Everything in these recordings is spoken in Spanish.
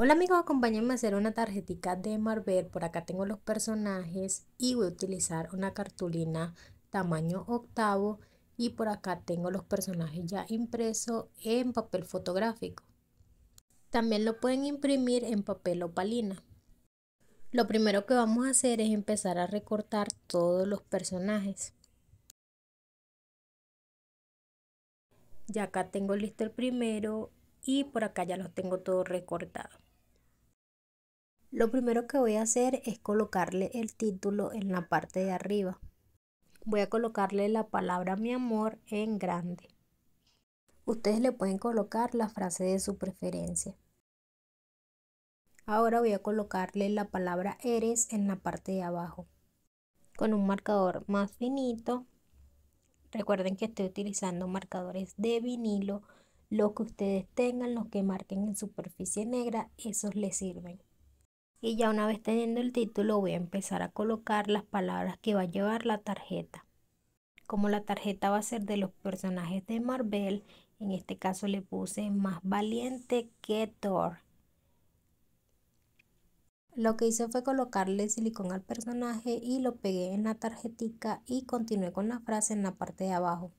Hola amigos, acompáñenme a hacer una tarjetita de Marvel. Por acá tengo los personajes y voy a utilizar una cartulina tamaño octavo. Y por acá tengo los personajes ya impresos en papel fotográfico. También lo pueden imprimir en papel opalina. Lo primero que vamos a hacer es empezar a recortar todos los personajes. Ya acá tengo listo el primero y por acá ya los tengo todos recortados. Lo primero que voy a hacer es colocarle el título en la parte de arriba. Voy a colocarle la palabra mi amor en grande. Ustedes le pueden colocar la frase de su preferencia. Ahora voy a colocarle la palabra eres en la parte de abajo. Con un marcador más finito. Recuerden que estoy utilizando marcadores de vinilo. Los que ustedes tengan, los que marquen en superficie negra, esos les sirven y ya una vez teniendo el título voy a empezar a colocar las palabras que va a llevar la tarjeta. Como la tarjeta va a ser de los personajes de Marvel, en este caso le puse más valiente que Thor. Lo que hice fue colocarle silicón al personaje y lo pegué en la tarjetica y continué con la frase en la parte de abajo.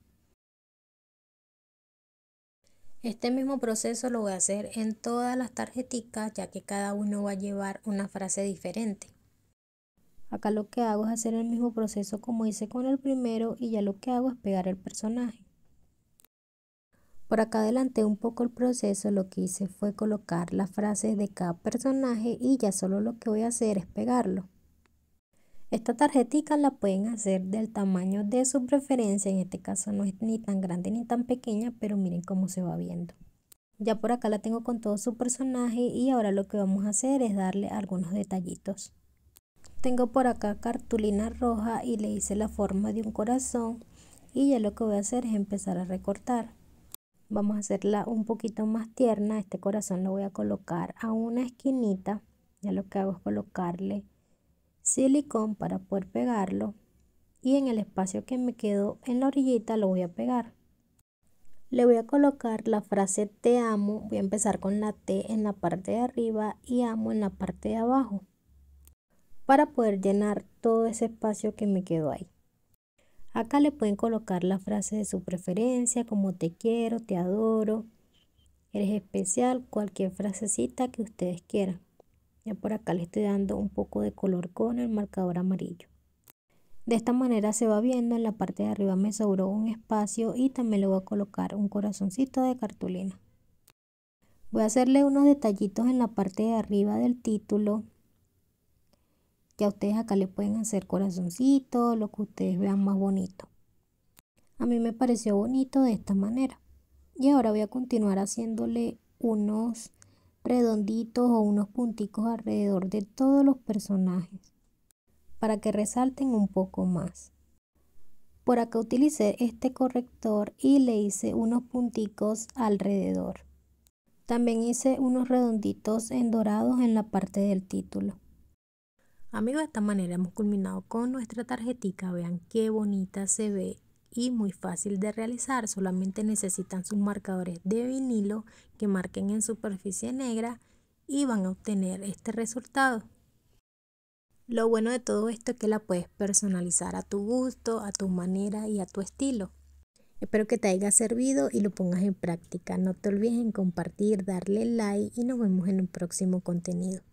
Este mismo proceso lo voy a hacer en todas las tarjeticas ya que cada uno va a llevar una frase diferente. Acá lo que hago es hacer el mismo proceso como hice con el primero y ya lo que hago es pegar el personaje. Por acá adelanté un poco el proceso, lo que hice fue colocar las frases de cada personaje y ya solo lo que voy a hacer es pegarlo. Esta tarjetica la pueden hacer del tamaño de su preferencia, en este caso no es ni tan grande ni tan pequeña, pero miren cómo se va viendo. Ya por acá la tengo con todo su personaje y ahora lo que vamos a hacer es darle algunos detallitos. Tengo por acá cartulina roja y le hice la forma de un corazón y ya lo que voy a hacer es empezar a recortar. Vamos a hacerla un poquito más tierna, este corazón lo voy a colocar a una esquinita, ya lo que hago es colocarle silicón para poder pegarlo y en el espacio que me quedó en la orillita lo voy a pegar. Le voy a colocar la frase te amo, voy a empezar con la T en la parte de arriba y amo en la parte de abajo para poder llenar todo ese espacio que me quedó ahí. Acá le pueden colocar la frase de su preferencia como te quiero, te adoro, eres especial, cualquier frasecita que ustedes quieran por acá le estoy dando un poco de color con el marcador amarillo. De esta manera se va viendo, en la parte de arriba me sobró un espacio y también le voy a colocar un corazoncito de cartulina. Voy a hacerle unos detallitos en la parte de arriba del título. Ya ustedes acá le pueden hacer corazoncito, lo que ustedes vean más bonito. A mí me pareció bonito de esta manera. Y ahora voy a continuar haciéndole unos redonditos o unos punticos alrededor de todos los personajes para que resalten un poco más. Por acá utilicé este corrector y le hice unos punticos alrededor. También hice unos redonditos en dorados en la parte del título. Amigos, de esta manera hemos culminado con nuestra tarjetica. Vean qué bonita se ve y muy fácil de realizar. Solamente necesitan sus marcadores de vinilo que marquen en superficie negra y van a obtener este resultado. Lo bueno de todo esto es que la puedes personalizar a tu gusto, a tu manera y a tu estilo. Espero que te haya servido y lo pongas en práctica. No te olvides en compartir, darle like y nos vemos en un próximo contenido.